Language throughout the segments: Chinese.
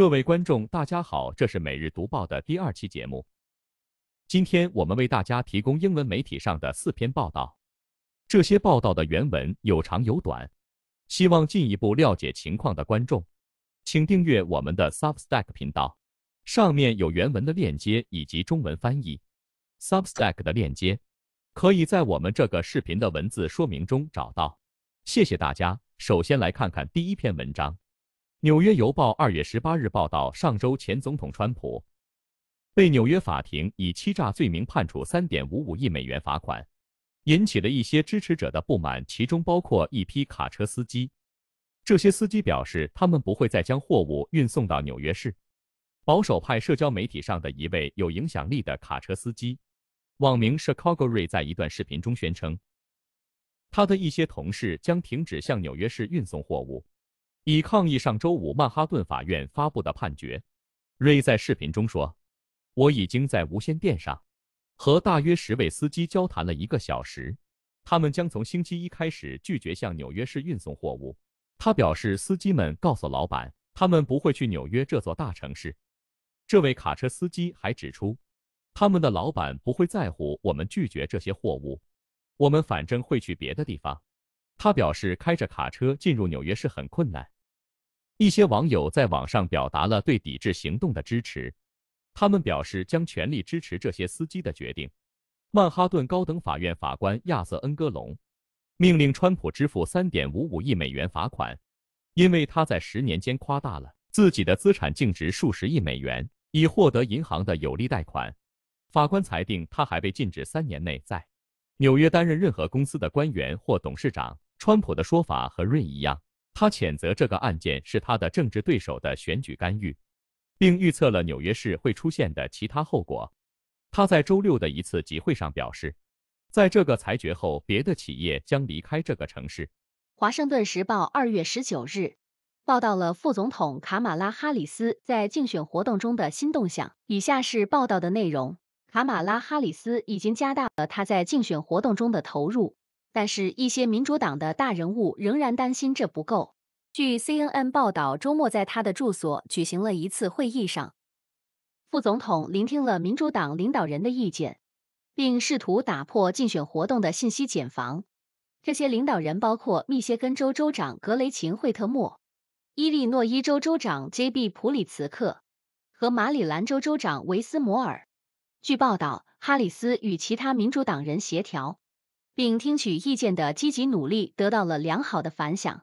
各位观众，大家好，这是每日读报的第二期节目。今天我们为大家提供英文媒体上的四篇报道，这些报道的原文有长有短。希望进一步了解情况的观众，请订阅我们的 Substack 频道，上面有原文的链接以及中文翻译。Substack 的链接可以在我们这个视频的文字说明中找到。谢谢大家。首先来看看第一篇文章。《纽约邮报》二月十八日报道，上周前总统川普被纽约法庭以欺诈罪名判处三点五五亿美元罚款，引起了一些支持者的不满，其中包括一批卡车司机。这些司机表示，他们不会再将货物运送到纽约市。保守派社交媒体上的一位有影响力的卡车司机，网名 c h a c g o g a r y 在一段视频中宣称，他的一些同事将停止向纽约市运送货物。以抗议上周五曼哈顿法院发布的判决，瑞在视频中说：“我已经在无线电上和大约十位司机交谈了一个小时，他们将从星期一开始拒绝向纽约市运送货物。”他表示，司机们告诉老板，他们不会去纽约这座大城市。这位卡车司机还指出，他们的老板不会在乎我们拒绝这些货物，我们反正会去别的地方。他表示，开着卡车进入纽约是很困难。一些网友在网上表达了对抵制行动的支持，他们表示将全力支持这些司机的决定。曼哈顿高等法院法官亚瑟·恩戈隆命令川普支付3.55亿美元罚款，因为他在十年间夸大了自己的资产净值数十亿美元，以获得银行的有利贷款。法官裁定，他还被禁止三年内在纽约担任任何公司的官员或董事长。川普的说法和瑞一样，他谴责这个案件是他的政治对手的选举干预，并预测了纽约市会出现的其他后果。他在周六的一次集会上表示，在这个裁决后，别的企业将离开这个城市。《华盛顿时报》二月十九日报道了副总统卡马拉哈里斯在竞选活动中的新动向。以下是报道的内容：卡马拉哈里斯已经加大了他在竞选活动中的投入。但是，一些民主党的大人物仍然担心这不够。据 CNN 报道，周末在他的住所举行了一次会议上，副总统聆听了民主党领导人的意见，并试图打破竞选活动的信息茧房。这些领导人包括密歇根州州长格雷琴·惠特莫、伊利诺伊州州长 J.B. 普里茨克和马里兰州州长维斯摩尔。据报道，哈里斯与其他民主党人协调。并听取意见的积极努力得到了良好的反响，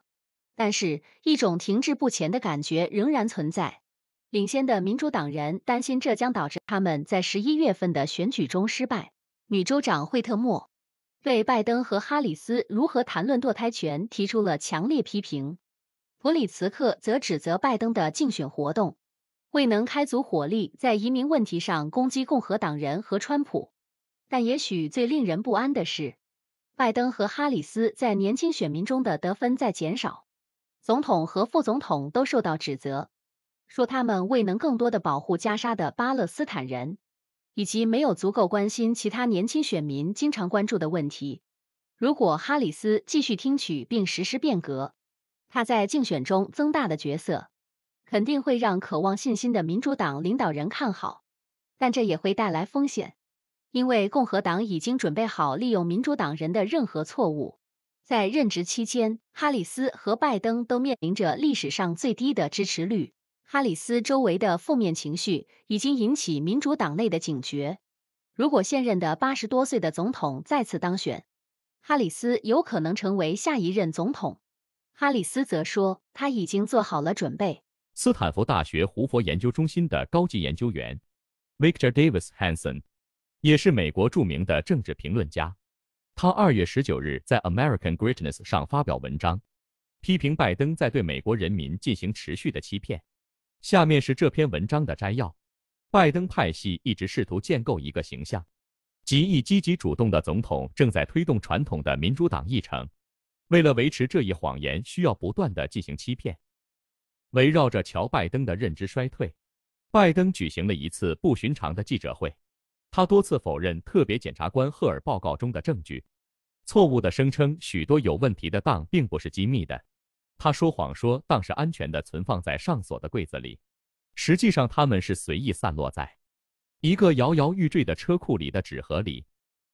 但是，一种停滞不前的感觉仍然存在。领先的民主党人担心这将导致他们在十一月份的选举中失败。女州长惠特莫对拜登和哈里斯如何谈论堕胎权提出了强烈批评。普里茨克则指责拜登的竞选活动未能开足火力，在移民问题上攻击共和党人和川普。但也许最令人不安的是。拜登和哈里斯在年轻选民中的得分在减少，总统和副总统都受到指责，说他们未能更多的保护加沙的巴勒斯坦人，以及没有足够关心其他年轻选民经常关注的问题。如果哈里斯继续听取并实施变革，他在竞选中增大的角色，肯定会让渴望信心的民主党领导人看好，但这也会带来风险。因为共和党已经准备好利用民主党人的任何错误，在任职期间，哈里斯和拜登都面临着历史上最低的支持率。哈里斯周围的负面情绪已经引起民主党内的警觉。如果现任的八十多岁的总统再次当选，哈里斯有可能成为下一任总统。哈里斯则说，他已经做好了准备。斯坦福大学胡佛研究中心的高级研究员 Victor Davis Hanson。也是美国著名的政治评论家，他二月十九日在《American Greatness》上发表文章，批评拜登在对美国人民进行持续的欺骗。下面是这篇文章的摘要：拜登派系一直试图建构一个形象，即一积极主动的总统正在推动传统的民主党议程。为了维持这一谎言，需要不断的进行欺骗。围绕着乔拜登的认知衰退，拜登举行了一次不寻常的记者会。他多次否认特别检察官赫尔报告中的证据，错误地声称许多有问题的档并不是机密的。他说谎说档是安全的存放在上锁的柜子里，实际上他们是随意散落在一个摇摇欲坠的车库里的纸盒里。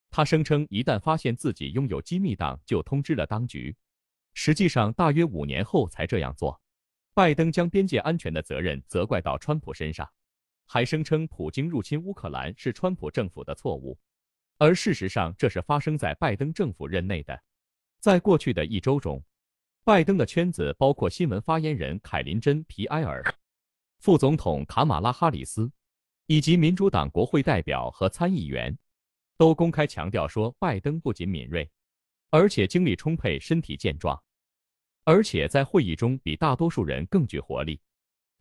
他声称一旦发现自己拥有机密档就通知了当局，实际上大约五年后才这样做。拜登将边界安全的责任责怪到川普身上。还声称，普京入侵乌克兰是川普政府的错误，而事实上，这是发生在拜登政府任内的。在过去的一周中，拜登的圈子包括新闻发言人凯林·珍·皮埃尔、副总统卡马拉·哈里斯，以及民主党国会代表和参议员，都公开强调说，拜登不仅敏锐，而且精力充沛、身体健壮，而且在会议中比大多数人更具活力。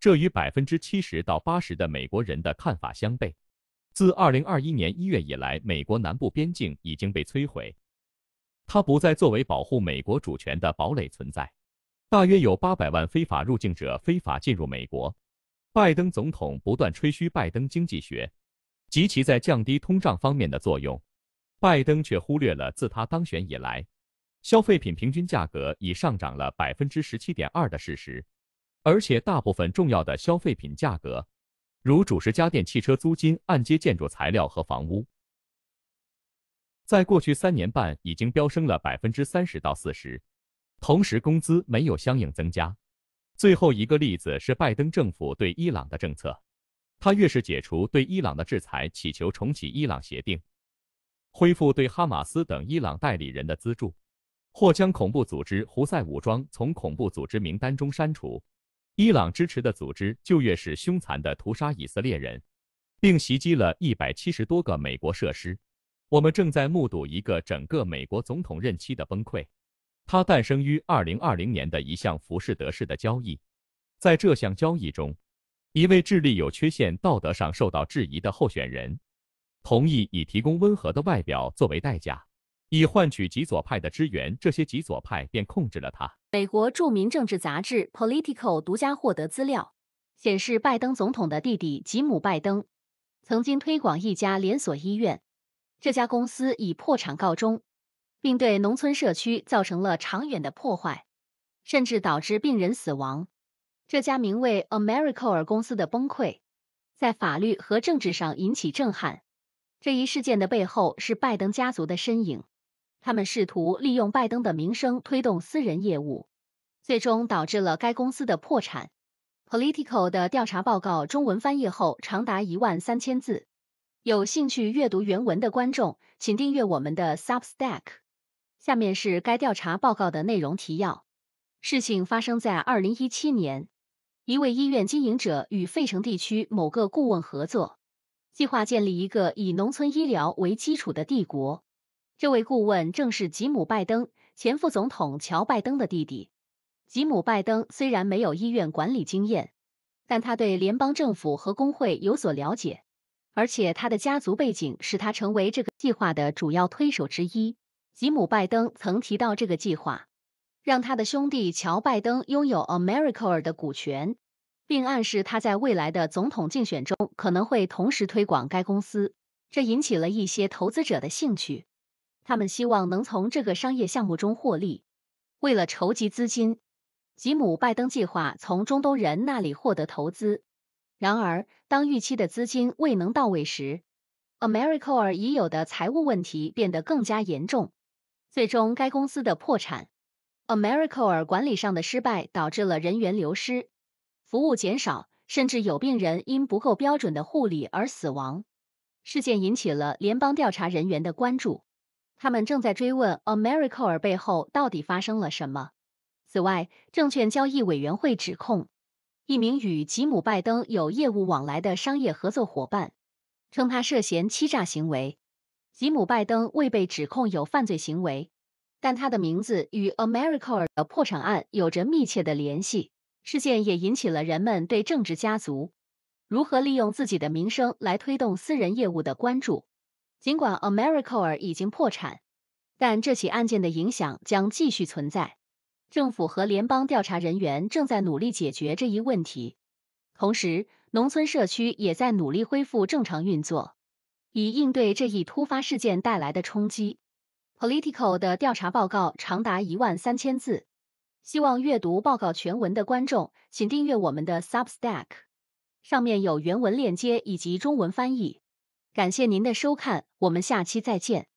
这与百分之七十到八十的美国人的看法相悖。自二零二一年一月以来，美国南部边境已经被摧毁，它不再作为保护美国主权的堡垒存在。大约有八百万非法入境者非法进入美国。拜登总统不断吹嘘拜登经济学及其在降低通胀方面的作用，拜登却忽略了自他当选以来，消费品平均价格已上涨了百分之十七点二的事实。而且大部分重要的消费品价格，如主食、家电、汽车、租金、按揭、建筑材料和房屋，在过去三年半已经飙升了百分之三十到四十，同时工资没有相应增加。最后一个例子是拜登政府对伊朗的政策，他越是解除对伊朗的制裁，祈求重启伊朗协定，恢复对哈马斯等伊朗代理人的资助，或将恐怖组织胡塞武装从恐怖组织名单中删除。伊朗支持的组织就越是凶残地屠杀以色列人，并袭击了一百七十多个美国设施。我们正在目睹一个整个美国总统任期的崩溃。它诞生于二零二零年的一项浮士德式的交易，在这项交易中，一位智力有缺陷、道德上受到质疑的候选人，同意以提供温和的外表作为代价。以换取极左派的支援，这些极左派便控制了他。美国著名政治杂志《Political》独家获得资料显示，拜登总统的弟弟吉姆·拜登曾经推广一家连锁医院，这家公司以破产告终，并对农村社区造成了长远的破坏，甚至导致病人死亡。这家名为 a m e r i c o r 公司的崩溃，在法律和政治上引起震撼。这一事件的背后是拜登家族的身影。他们试图利用拜登的名声推动私人业务，最终导致了该公司的破产。Political 的调查报告中文翻译后长达一万三千字。有兴趣阅读原文的观众，请订阅我们的 Substack。下面是该调查报告的内容提要：事情发生在二零一七年，一位医院经营者与费城地区某个顾问合作，计划建立一个以农村医疗为基础的帝国。这位顾问正是吉姆·拜登，前副总统乔·拜登的弟弟。吉姆·拜登虽然没有医院管理经验，但他对联邦政府和工会有所了解，而且他的家族背景使他成为这个计划的主要推手之一。吉姆·拜登曾提到这个计划，让他的兄弟乔·拜登拥有 AmeriCorps 的股权，并暗示他在未来的总统竞选中可能会同时推广该公司，这引起了一些投资者的兴趣。他们希望能从这个商业项目中获利。为了筹集资金，吉姆·拜登计划从中东人那里获得投资。然而，当预期的资金未能到位时 a m e r i c a r p s 已有的财务问题变得更加严重。最终，该公司的破产。a m e r i c a r p s 管理上的失败导致了人员流失、服务减少，甚至有病人因不够标准的护理而死亡。事件引起了联邦调查人员的关注。他们正在追问 a m e r i c a r p s 背后到底发生了什么。此外，证券交易委员会指控一名与吉姆·拜登有业务往来的商业合作伙伴称他涉嫌欺诈行为。吉姆·拜登未被指控有犯罪行为，但他的名字与 a m e r i c a r p s 的破产案有着密切的联系。事件也引起了人们对政治家族如何利用自己的名声来推动私人业务的关注。尽管 a m e r i c o r s 已经破产，但这起案件的影响将继续存在。政府和联邦调查人员正在努力解决这一问题，同时，农村社区也在努力恢复正常运作，以应对这一突发事件带来的冲击。Political 的调查报告长达一万三千字，希望阅读报告全文的观众，请订阅我们的 Substack，上面有原文链接以及中文翻译。感谢您的收看，我们下期再见。